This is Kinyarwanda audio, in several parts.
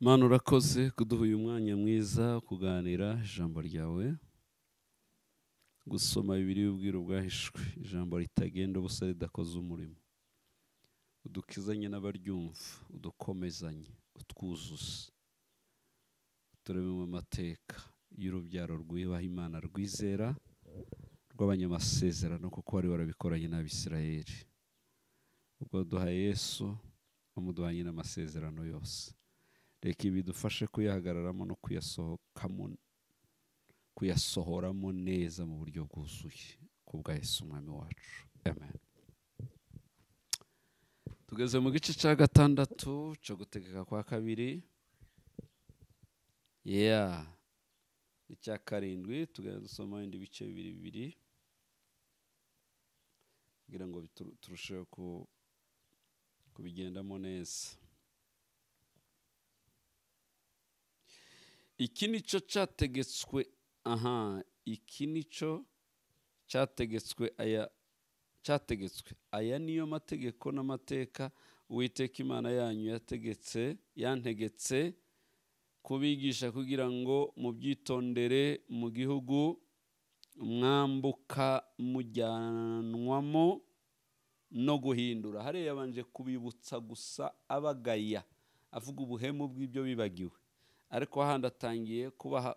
mwana urakoze kuduha uyu mwanya mwiza kuganira ijambo ryawe gusoma bibiri y'ubwiru bwahishwe ijambo ritagenda ubusa ridakoze umurimo udukizanye n'abaryumva udukomezanye utwuzuza turebe mu mateka y'urubyaro rwubaha imana rwizera rw'abanyamasezerano kuko wari warabikoranye n'abisirayeri ubwo duha yesu amuduhanye n'amasezerano yose reka ibi dufashe kuyahagararamo no kuyasohokamo kuyasohoramo neza mu buryo bwuzuye ku bwa Yesu umwami wacu amen tugeze mu gice cya gatandatu cyo gutegeka kwa kabiri ya icya karindwi tugenda dusoma ibindi bice bibiri bibiri kugira ngo turusheho kubigendamo neza iki nicyo cyategetswe aha iki nicyo cyategetswe aya cyategetswe aya niyo mategeko n'amateka uwiteka imana yanyu yategetse yantegetse kubigisha kugira ngo mubyitondere mu gihugu mwambuka mujyanwamo no guhindura hariya yabanje kubibutsa gusa abagaya avuga ubuhemu bw'ibyo bibagiwe ariko hahandi atangiye kubaha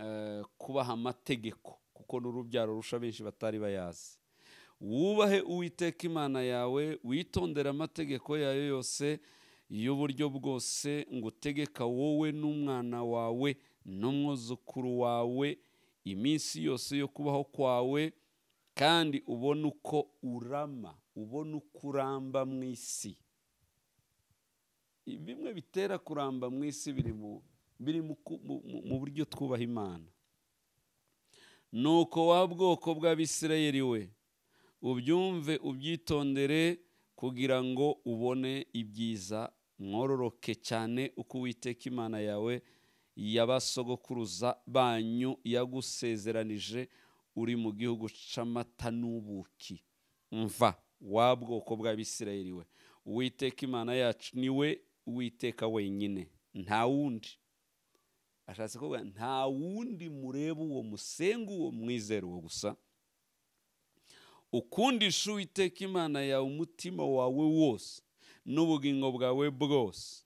eh, kubaha amategeko kuko n'urubyaro rusha benshi batari bayazi wubahe uwiteka imana yawe witondere amategeko yayo yose y'uburyo bwose ngo utegeka wowe n'umwana wawe n'umwuzukuru wawe iminsi yose yo kubaho kwawe kandi ubona uko urama ubona uko uramba mu isi bimwe bitera kuramba mu isi biri mu biri mu buryo twubaha imana nuko wa bwoko bw'abisirayeri we ubyumve ubyitondere kugira ngo ubone ibyiza mwororoke cyane uko uwiteka imana yawe yabasogokuruza banyu yagusezeranije uri mu gihugu cy'amata n'ubuki mva wa bwoko bw'abisirayeri we uwiteka imana yacu ni we uwiteka wenyine nta wundi ashatse kuvuga nta wundi mureba uwo musenga uwo mwizera uwo gusa ukundisha uwiteka imana yawe umutima wawe wose n'ubugingo bwawe bwose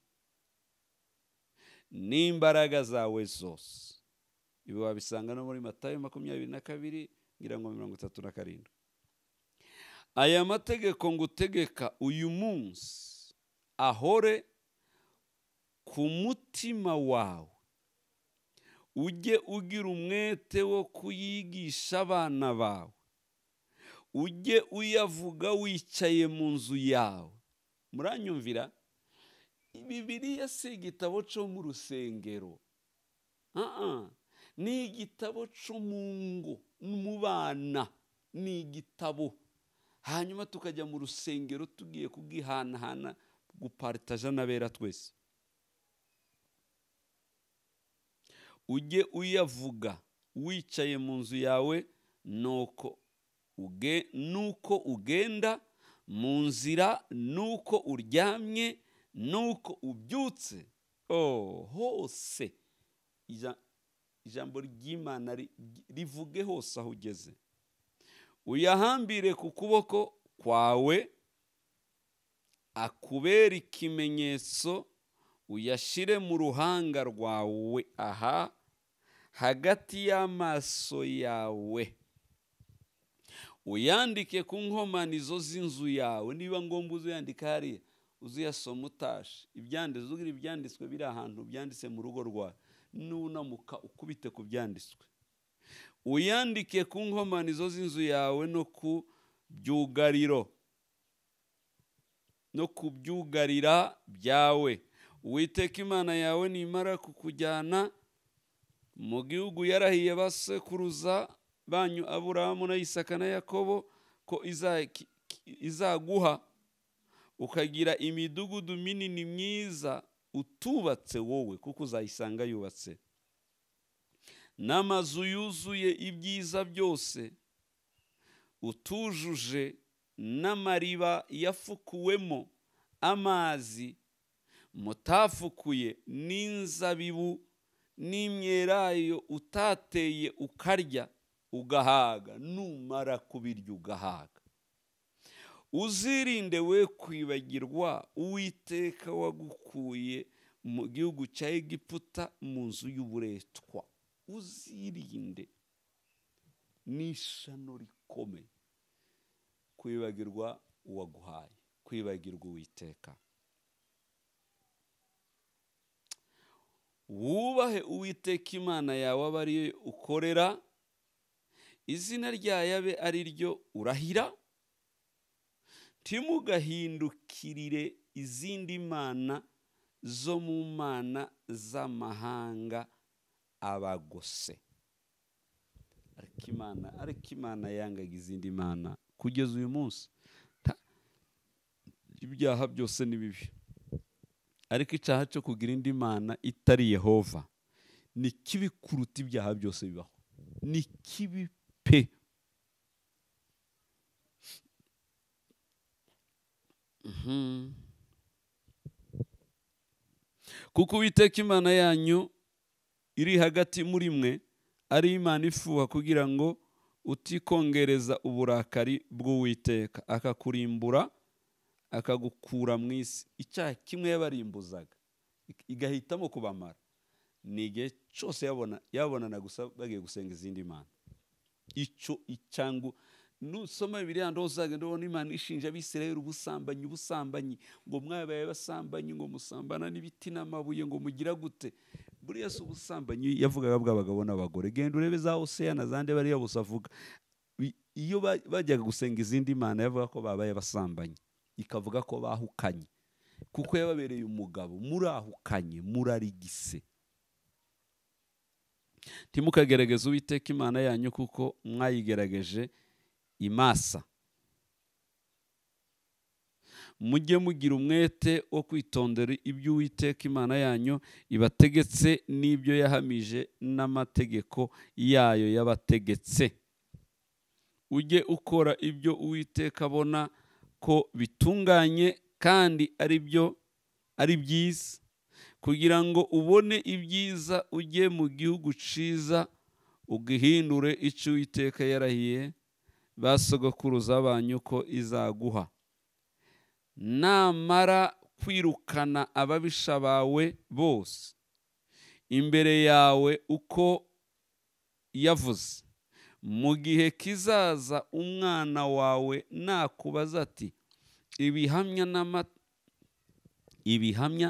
n'imbaraga zawe zose ibi wabisanga no muri matayo makumyabiri na kabiri ngira ngo mirongo itatu na karindwi aya mategeko ngutegeka uyu munsi ahore ku mutima wawe ujye ugira umwete wo kuyigisha abana bawe ujye uyavuga wicaye mu nzu yawe muranyumvira bibiriya si igitabo cyo mu rusengero ni igitabo cyo mu ngo mu bana ni igitabo hanyuma tukajya mu rusengero tugiye kugihanahana guparitaja n'abera twese ujye uyavuga wicaye mu nzu yawe nuko uge nuko ugenda mu nzira nuko uryamye nuko ubyutse oh, hose ijambo ry'imana rivuge hose aho ugeze uyahambire ku kuboko kwawe akubere ikimenyetso uyashyire mu ruhanga rwawe aha hagati y'amaso yawe uyandike ku nkomanizo z'inzu yawe niba ngombwa uziyandika hariya uziyasoma utashe ibyanditswe ugira ibyanditswe biri ahantu byanditse mu rugo rwawe nunamuka ukubite ku byanditswe uyandike ku nkomanizo z'inzu yawe no ku byugariro no ku byugarira byawe uwiteka imana yawe nimara kukujyana mu gihugu yarahiye basekuruza banyu aburahamu na isaka na yakobo ko izaguha ukagira imidugudu minini myiza utubatse wowe kuko uzayisanga yubatse n'amazu yuzuye ibyiza byose utujuje n'amariba yafukuwemo amazi mutafukuye n'inzabibu n'imyerayo utateye ukarya ugahaga numara kubirya ugahaga uzirinde we kwibagirwa uwiteka wagukuye mu gihugu cya egiputa mu nzu y'uburetwa uzirinde n'ishano rikomeye kwibagirwa uwaguhaye kwibagirwa uwiteka wubahe uwiteka imana yawe aba ariyo ukorera izina ryayo abe ari ryo urahira ntimugahindukirire izindi mana zo mu mana z'amahanga abagose ariko imana ariko imana yangaga izindi mana kugeza uyu munsi ibyaha byose ni bibi ariko icyaha cyo kugira indi mana itari yehova ni kibi kuruta ibyaha byose bibaho ni kibi pe mhm. kuko uwiteka imana yanyu iri hagati muri mwe ari imana ifuha kugira ngo utikongereza uburakari bw'uwiteka akakurimbura akagukura mu isi icyaha kimwe yabarimbuzaga igahitamo kubamara ni igihe cyose yabonana gusa bagiye gusenga izindi mana icyo icyango nusoma biriya ndobo uzagenda ubona imana ishinja abisirayeli ubusambanyi ubusambanyi ngo mwabaye basambanyi ngo musambana n'ibiti n'amabuye ngo mugira gute buriya si ubusambanyi yavugaga bw'abagabo n'abagore genda urebe za oseya na zande bariya bose avuga iyo bajyaga gusenga izindi mana yavuga ko babaye basambanyi ikavuga ko bahukanye kuko yababereye umugabo murahukanye murarigise ntimukagerageze uwiteka imana yanyu kuko mwayigerageje imasa mujye mugira umwete wo kwitondera ibyo uwiteka imana yanyu ibategetse n'ibyo yahamije n'amategeko yayo yabategetse ujye ukora ibyo uwiteka abona ko bitunganye kandi ari byo ari byiza kugira ngo ubone ibyiza ujye mu gihugu ciza ugihindure icyo Uwiteka yarahiye basogokuruza banyu ko izaguha namara kwirukana ababisha bawe bose imbere yawe uko yavuze mu gihe kizaza umwana wawe nakubaza ati ibihamya ibihamya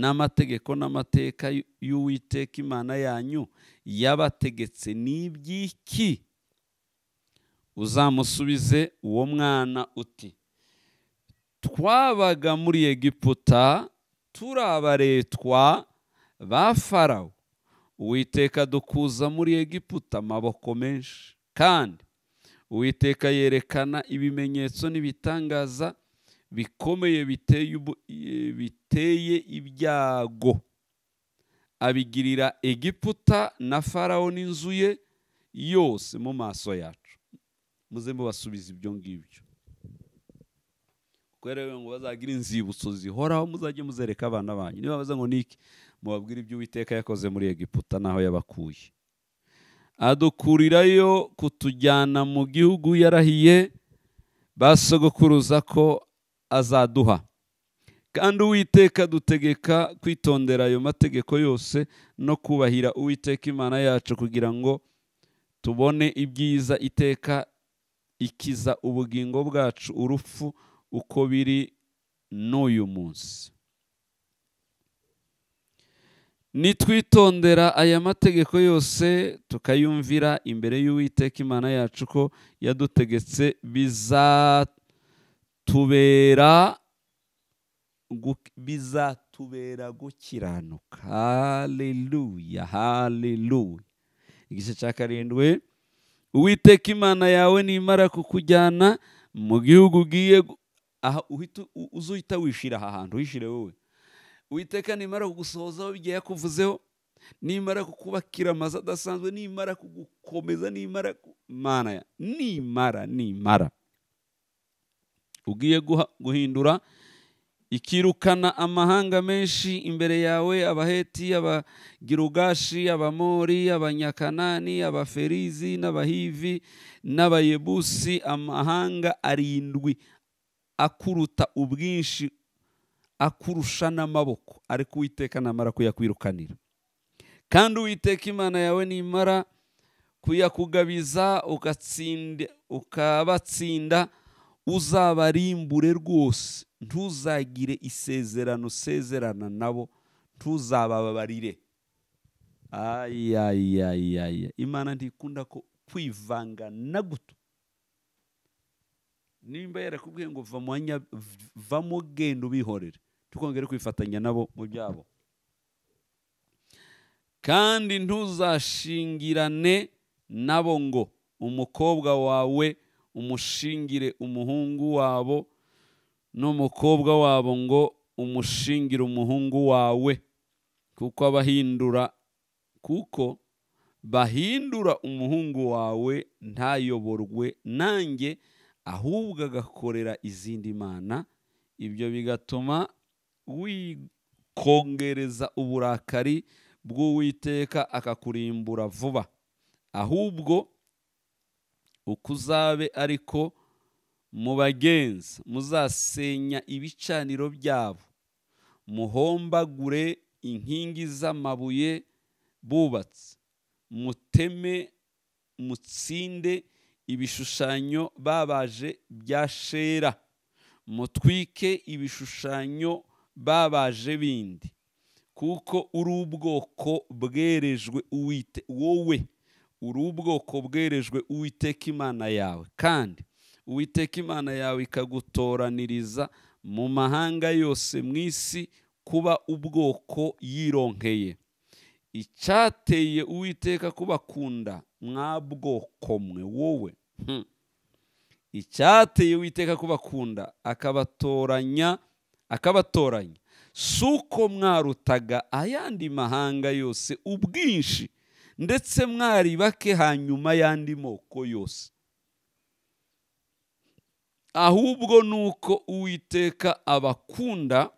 n'amategeko n'amateka y'uwiteka imana yanyu yabategetse n'iby'iki uzamusubize uwo mwana uti twabaga muri egiputa turi abaretwa ba farawo uwiteka dukuza muri egiputa amaboko menshi kandi uwiteka yerekana ibimenyetso n'ibitangaza bikomeye biteye ibyago abigirira egiputa na farawo n'inzu ye yose mu maso yacu muze mubasubiza ibyo ngibyo kuko ngo bazagire inzibutso zihoraho muzajye muzereka abana banyu niba baza ngo niki mubabwire ibyo uwiteka yakoze muri egiputa n'aho yabakuye adukurirayo kutujyana mu gihugu yarahiye basogokuruza ko azaduha kandi uwiteka dutegeka kwitondera ayo mategeko yose no kubahira uwiteka imana yacu kugira ngo tubone ibyiza iteka ikiza ubugingo bwacu urupfu uko biri n'uyu munsi nitwitondera aya mategeko yose tukayumvira imbere y'uwiteka imana yacu ko yadutegetse bizatubera bizatubera gukiranuka haleluya haleluya igice cya karindwi uwiteka imana yawe nimara kukujyana mu gihugu ugiye aha uhita uzuhita wishira aha hantu wishyire wowe witeka nimara kugusohozaho igihe kuvuzeho nimara kukubakira amazu adasanzwe nimara kugukomeza nimara mana ya nimara nimara ugiye guhindura ikirukana amahanga menshi imbere yawe abaheti abagirugashi abamori abanyakanani abaferizi n'abahivi n'abayebusi amahanga arindwi akuruta ubwinshi akurusha n'amaboko ariko uwiteka namara kuyakwirukanira kandi uwiteka imana yawe nimara kuyakugabiza ukabatsinda uzabarimbure rwose ntuzagire isezerano usezerana nabo ntuzababarire ayayayaya imana ntikunda ko kwivanga na guto nimba yarakubwiye ngo vamo genda ubihorere tukongera kwifatanya nabo mu byabo kandi ntuzashingirane nabo ngo umukobwa wawe umushingire umuhungu wabo n'umukobwa wabo ngo umushingire umuhungu wawe kuko abahindura kuko bahindura umuhungu wawe ntayoborwe nanjye ahubwo agakorera izindi mana ibyo bigatuma wikongereza uburakari bw'uwiteka akakurimbura vuba ahubwo uko uzabe ariko mu bagenzi muzasenya ibicaniro byabo muhombagure inkingi z'amabuye bubatse muteme mutsinde ibishushanyo babaje bya shera mutwike ibishushanyo babaje bindi kuko uri ubwoko bwerejwe uwite wowe uri ubwoko bwerejwe uwiteka imana yawe kandi uwiteka imana yawe ikagutoraniriza mu mahanga yose mu isi kuba ubwoko yironkeye icyateye uwiteka kubakunda mwabwoko mwe wowe hmm. icyateye uwiteka kubakunda akabatoranya akaba atoranya si mwarutaga ayandi mahanga yose ubwinshi ndetse mwari bake hanyuma y'andi moko yose ahubwo ni uko uwiteka abakunda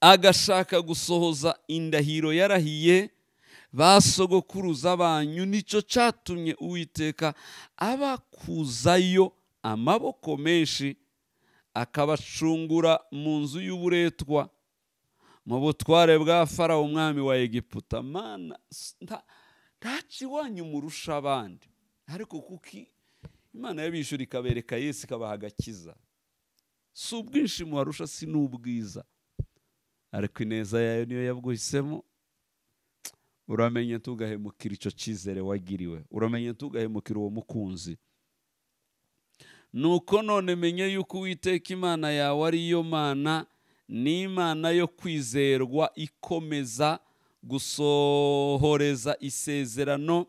agashaka gusohoza indahiro yarahiye ba sogokuruza banyu nicyo cyatumye uwiteka abakuzayo amaboko menshi akabacungura mu nzu y'uburetwa mu butware bwa farawo umwami wa egiputa mana ntakiwanyu umurusha abandi ariko kuko imana y'abishyura ikabereka yesu ikabaha agakiza si ubwinshi muharusha si n'ubwiza ariko ineza yayo niyo yabwisemo uramenye tugahemukira icyo cyizere wagiriwe uramenye tugahemukira uwo mukunzi nuko none menye yuko uwiteka imana yawe ariyo mana ni imana yo kwizerwa ikomeza gusohoreza isezerano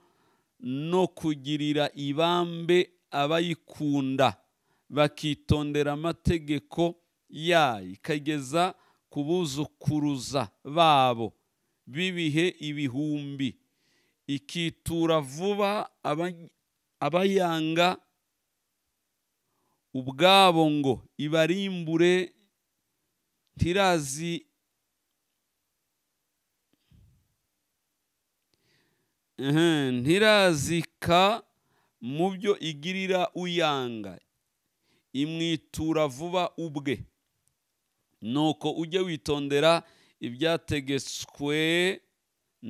no kugirira ibambe abayikunda bakitondera amategeko yayo ikageza ku buzukuruza babo b'ibihe ibihumbi ikitura vuba abayanga ubwabo ngo ibarimbure ntirazi ntirazika mu byo igirira uyanga imwitura vuba ubwe nuko ujye witondera ibyategetswe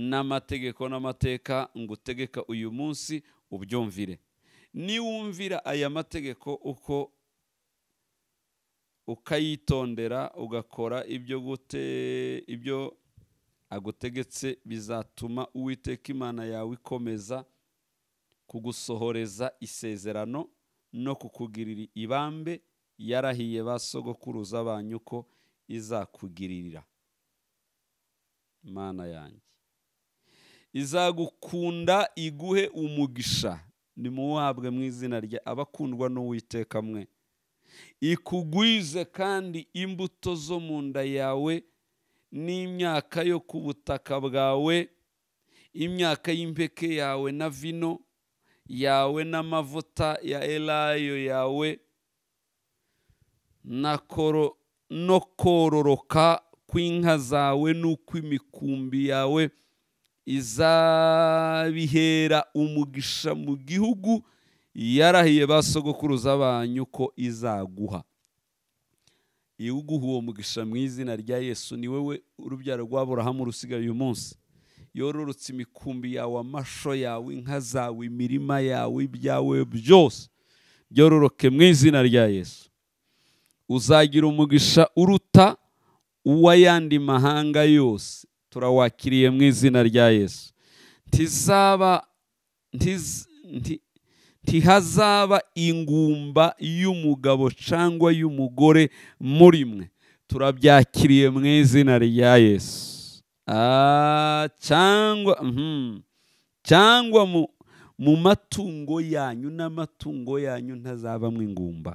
n'amategeko n'amateka ngutegeka uyu munsi ubyumvire niwumvira aya mategeko uko ukayitondera ugakora ibyo gute ibyo agutegetse bizatuma uwiteka imana yawe ikomeza kugusohoreza isezerano no kukugirira ibambe yarahiye ba sogokuruza banyu ko izakugiririra imana yanjye izagukunda iguhe umugisha nimuhabwe mu izina rya abakundwa n'uwiteka mwe ikugwize kandi imbuto zo mu nda yawe n'imyaka yo ku butaka bwawe imyaka y'impeke yawe na vino yawe n'amavuta ya elayo yawe no kororoka kw'inka zawe n'ukw'imikumbi yawe izabihera umugisha mu gihugu yarahiye ba sogokuruza banyu ko izaguha uguha uwo mugisha mu izina rya yesu ni wowe urubyaro rw'aburahamu rusigaye uyu munsi yororotse imikumbi yawe amasho yawe inka zawe imirima yawe ibyawe byose byororoke mu izina rya yesu uzagira umugisha uruta uw'ayandi mahanga yose turawakiriye mu izina rya yesu ntizaba ntihazaba ingumba y'umugabo cyangwa y'umugore muri mwe turabyakiriye mu izina rya yesu cyangwa mhm, cyangwa mu matungo yanyu n'amatungo yanyu ntazabamo ingumba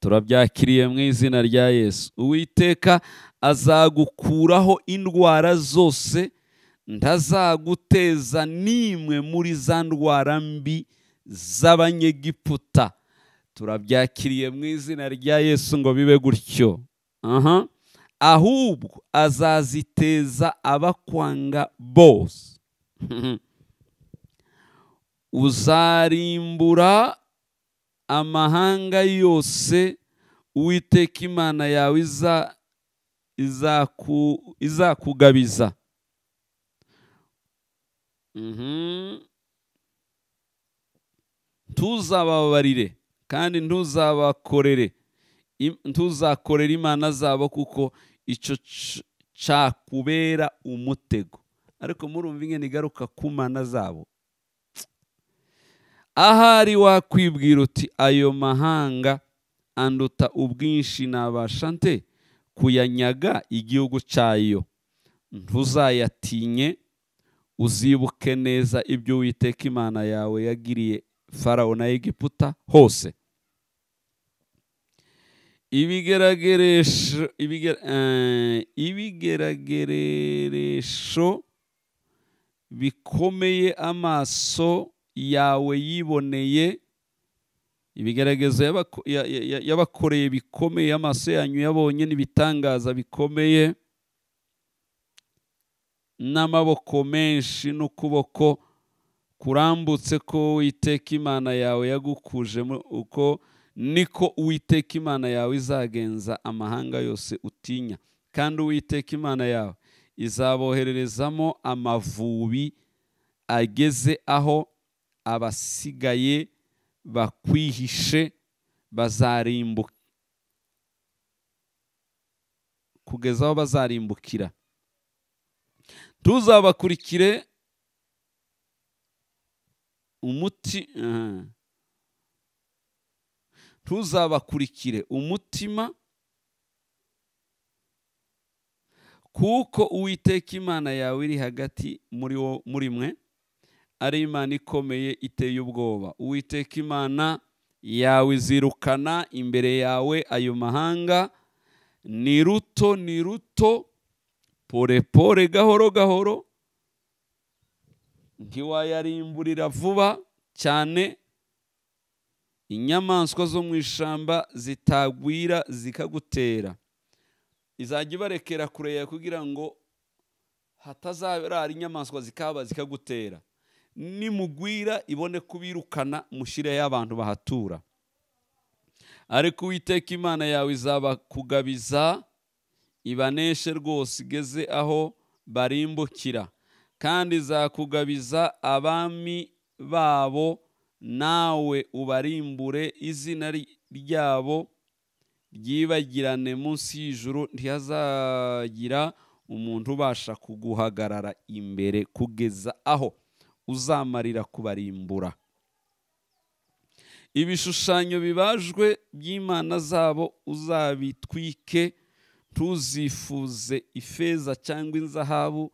turabyakiriye mu izina rya yesu uwiteka azagukuraho indwara zose ntazaguteza n'imwe muri za ndwara mbi z'abanyegiputa turabyakiriye mu izina rya yesu ngo bibe gutyo ahubwo azaziteza abakwanga bose uzarimbura amahanga yose uwiteka imana yawe izakugabiza mhm. ntuzababarire kandi ntuzabakorere ntuzakorere imana zabo kuko icyo cyakubera umutego ariko murumva inge igaruka ku mana zabo ahari wakwibwira uti ayo mahanga anduta ubwinshi nabasha nte kuyanyaga igihugu cyayo ntuzayatinye uzibuke neza ibyo witeka imana yawe yagiriye farawo na egiputa hose ibigerageresho eh, bikomeye amaso yawe yiboneye ibigeragezo yabakoreye bikomeye amaso yanyu yabonye n'ibitangaza bikomeye n'amaboko menshi n'ukuboko kurambutse ko witeka imana yawe yagukujemo uko niko uwiteka imana yawe izagenza amahanga yose utinya kandi uwiteka imana yawe izabohererezamo amavubi ageze aho abasigaye bakwihishe bazarimbuka kugeza aho bazarimbukira tuzabakurikire umuti tuzabakurikire umutima kuko uwiteka imana yawe iri hagati muri mwe ari imana ikomeye iteye ubwoba uwiteka imana yawe izirukana imbere yawe ayo mahanga ni ruto ni ruto porepore gahoro gahoro ntiwayarimburira vuba cyane inyamaswa zo mu ishyamba zitagwira zikagutera izajya ibarekera kureya kugira ngo hatazarara inyamaswa zikaba zikagutera nimugwira ibone kubirukana mushireyo abantu bahatura ariko uwiteka imana yawe izaba izabakugabiza ibaneshe rwose igeze aho barimbukira kandi izakugabiza abami babo nawe ubarimbure izina ryabo ryibagirane munsi y'ijuru ntihazagira umuntu ubasha kuguhagarara imbere kugeza aho uzamarira kubarimbura ibishushanyo bibajwe by'imana zabo uzabitwike ntuzifuze ifeza cyangwa inzahabu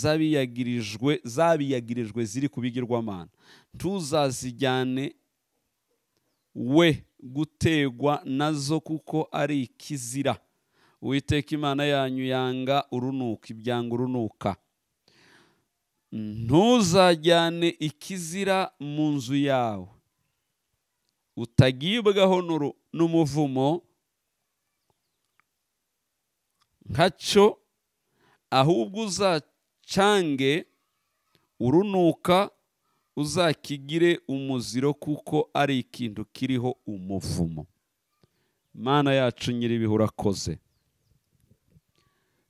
zabiyagirijwe zabiyagirijwe ziri kubigirwamana bigirwamana ntuzazijyane we gutegwa nazo kuko ari ikizira uwiteka imana yanyu yanga urunuka ibyanga urunuka Mm-hmm. ntuzajyane ikizira mu nzu yawe utagibwaho n'umuvumo nka cyo ahubwo uzacange urunuka uzakigire umuziro kuko ari ikintu kiriho umuvumo mana yacu nyir'ibihura akoze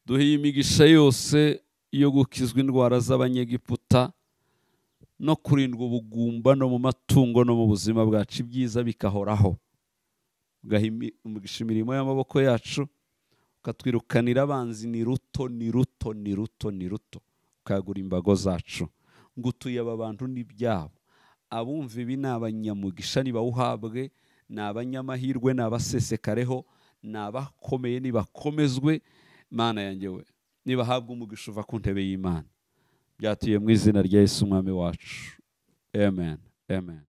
duhiye imigisha yose yo gukizwa indwara z'abanyegiputa no kurindwa ubugumba no mu matungo no mu buzima bwacu ibyiza bikahoraho ugahisha imirimo y'amaboko yacu ukatwirukanira abanzi ni ruto ni ruto ni ruto ni ruto ukagura imbago zacu ngo utuye aba bantu n'ibyabo abumva ibi ni abanyamugisha nibawuhabwe ni abanyamahirwe ni abasesekariho ni abakomeye nibakomezwe mana yanjye we nibahabwa umugisha uva ku ntebe y'imana byatuye mu izina rya yesu umwami wacu amen amen